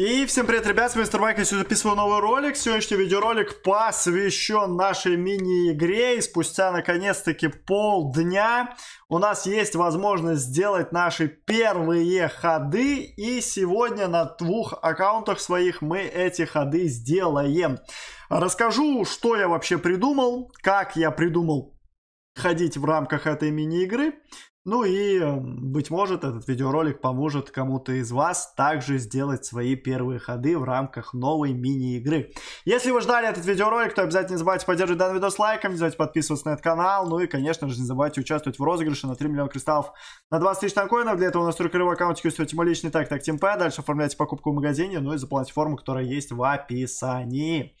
И всем привет, ребят, с вами Мистер Майк, я сегодня записываю новый ролик. Сегодняшний видеоролик посвящен нашей мини-игре. И спустя, наконец-таки, полдня у нас есть возможность сделать наши первые ходы. И сегодня на двух аккаунтах своих мы эти ходы сделаем. Расскажу, что я вообще придумал, как я придумал ходить в рамках этой мини-игры. Ну и, эм, быть может, этот видеоролик поможет кому-то из вас также сделать свои первые ходы в рамках новой мини-игры. Если вы ждали этот видеоролик, то обязательно не забывайте поддерживать данный видос лайком, не забывайте подписываться на этот канал, ну и, конечно же, не забывайте участвовать в розыгрыше на 3 миллиона кристаллов на 20 тысяч танкоинов. Для этого у настройте рывок аккаунт, установите мой личный так так ТимП, дальше оформляйте покупку в магазине, ну и заполнять форму, которая есть в описании.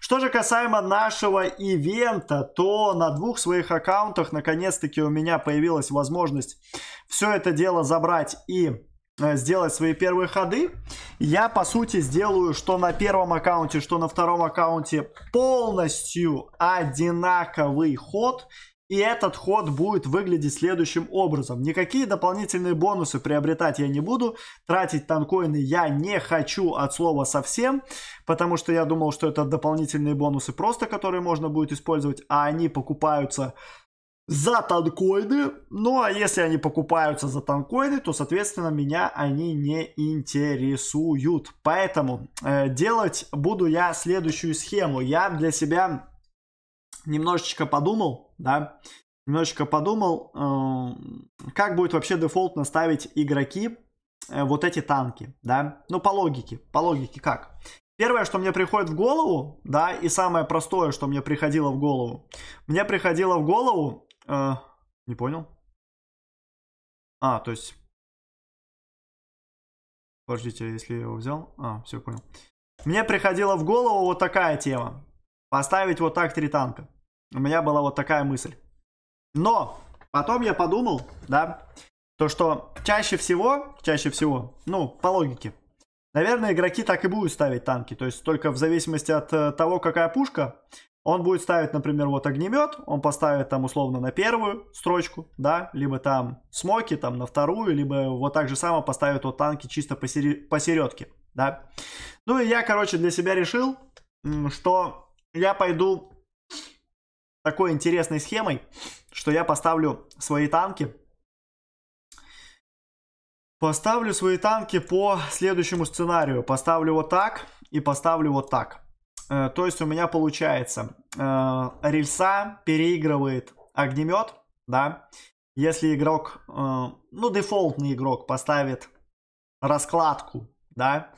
Что же касаемо нашего ивента, то на двух своих аккаунтах наконец-таки у меня появилась возможность возможность все это дело забрать и э, сделать свои первые ходы. Я, по сути, сделаю, что на первом аккаунте, что на втором аккаунте полностью одинаковый ход. И этот ход будет выглядеть следующим образом. Никакие дополнительные бонусы приобретать я не буду. Тратить танкоины я не хочу от слова совсем. Потому что я думал, что это дополнительные бонусы просто, которые можно будет использовать. А они покупаются за танкоины. Ну а если они покупаются за танкоины, то, соответственно, меня они не интересуют. Поэтому э, делать буду я следующую схему. Я для себя немножечко подумал, да, немножечко подумал, э, как будет вообще дефолт наставить игроки э, вот эти танки, да. Ну, по логике, по логике как? Первое, что мне приходит в голову, да, и самое простое, что мне приходило в голову, мне приходило в голову а, не понял. А, то есть... Подождите, если я его взял... А, все, понял. Мне приходила в голову вот такая тема. Поставить вот так три танка. У меня была вот такая мысль. Но потом я подумал, да, то что чаще всего, чаще всего, ну, по логике, наверное, игроки так и будут ставить танки. То есть только в зависимости от э, того, какая пушка, он будет ставить, например, вот огнемет, он поставит там условно на первую строчку, да, либо там смоки там на вторую, либо вот так же само поставит вот танки чисто посередке, да. Ну и я, короче, для себя решил, что я пойду такой интересной схемой, что я поставлю свои танки, поставлю свои танки по следующему сценарию, поставлю вот так и поставлю вот так. Э, то есть у меня получается, э, рельса переигрывает огнемет, да. Если игрок, э, ну дефолтный игрок поставит раскладку, да,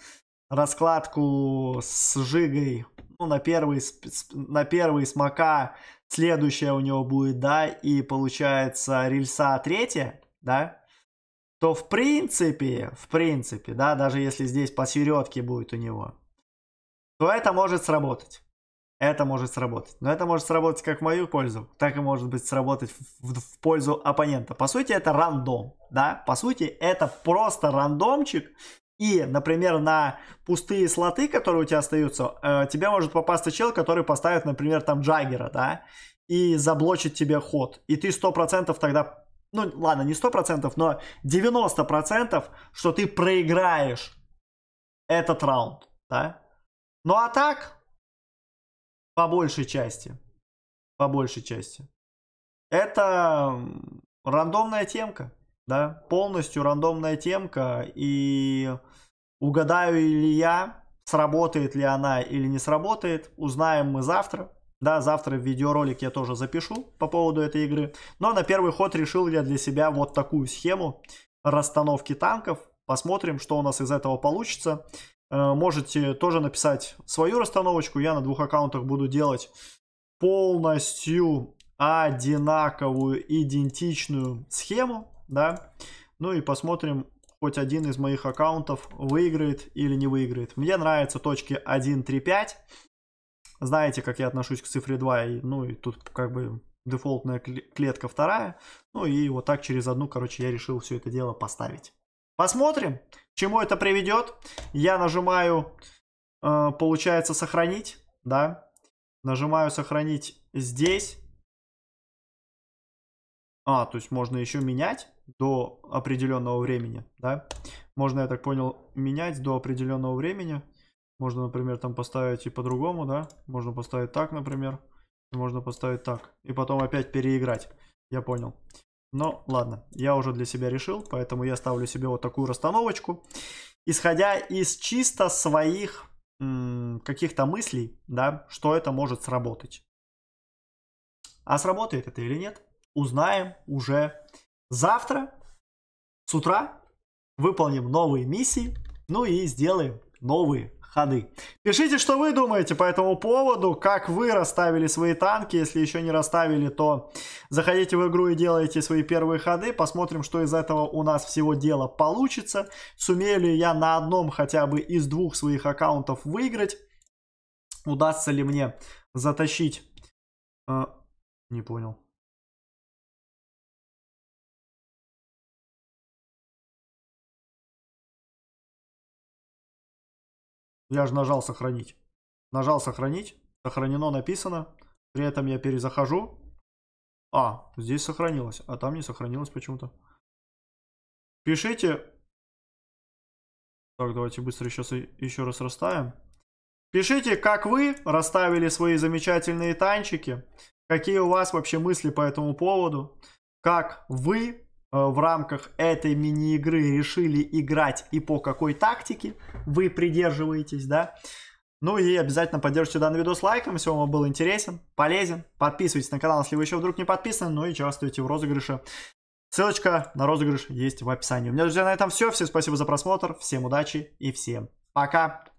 раскладку с жигой, ну на первый, на первый смока следующая у него будет, да, и получается рельса третья, да, то в принципе, в принципе, да, даже если здесь по посередке будет у него, то это может сработать. Это может сработать. Но это может сработать как в мою пользу, так и может быть сработать в, в, в пользу оппонента. По сути, это рандом, да? По сути, это просто рандомчик. И, например, на пустые слоты, которые у тебя остаются, э, тебе может попасться чел, который поставит, например, там Джаггера, да? И заблочит тебе ход. И ты 100% тогда ну ладно, не 100%, но 90%, что ты проиграешь этот раунд, да? Ну а так, по большей части, по большей части, это рандомная темка, да, полностью рандомная темка, и угадаю ли я, сработает ли она или не сработает, узнаем мы завтра. Да, завтра видеоролик я тоже запишу по поводу этой игры. Но на первый ход решил я для себя вот такую схему расстановки танков. Посмотрим, что у нас из этого получится. Э, можете тоже написать свою расстановочку. Я на двух аккаунтах буду делать полностью одинаковую, идентичную схему. Да? Ну и посмотрим, хоть один из моих аккаунтов выиграет или не выиграет. Мне нравятся точки 1, 3, 5. Знаете, как я отношусь к цифре 2. И, ну и тут как бы дефолтная клетка вторая. Ну и вот так через одну, короче, я решил все это дело поставить. Посмотрим, чему это приведет. Я нажимаю, э, получается, сохранить, да. Нажимаю сохранить здесь. А, то есть можно еще менять до определенного времени, да. Можно, я так понял, менять до определенного времени. Можно, например, там поставить и по-другому, да. Можно поставить так, например. Можно поставить так. И потом опять переиграть. Я понял. Но ладно, я уже для себя решил, поэтому я ставлю себе вот такую расстановочку. Исходя из чисто своих каких-то мыслей, да, что это может сработать. А сработает это или нет, узнаем уже завтра с утра. Выполним новые миссии, ну и сделаем новые ходы. Пишите, что вы думаете по этому поводу, как вы расставили свои танки. Если еще не расставили, то заходите в игру и делайте свои первые ходы. Посмотрим, что из этого у нас всего дела получится. Сумею ли я на одном хотя бы из двух своих аккаунтов выиграть. Удастся ли мне затащить... Э, не понял. Я же нажал сохранить. Нажал сохранить. Сохранено написано. При этом я перезахожу. А, здесь сохранилось, а там не сохранилось почему-то. Пишите. Так, давайте быстро сейчас еще раз расставим. Пишите, как вы расставили свои замечательные танчики. Какие у вас вообще мысли по этому поводу. Как вы Э, в рамках этой мини-игры решили играть и по какой тактике вы придерживаетесь, да. Ну и обязательно поддержите данный видос лайком, если вам был интересен, полезен. Подписывайтесь на канал, если вы еще вдруг не подписаны, ну и участвуйте в розыгрыше. Ссылочка на розыгрыш есть в описании. У меня, друзья, на этом все. Всем спасибо за просмотр, всем удачи и всем пока!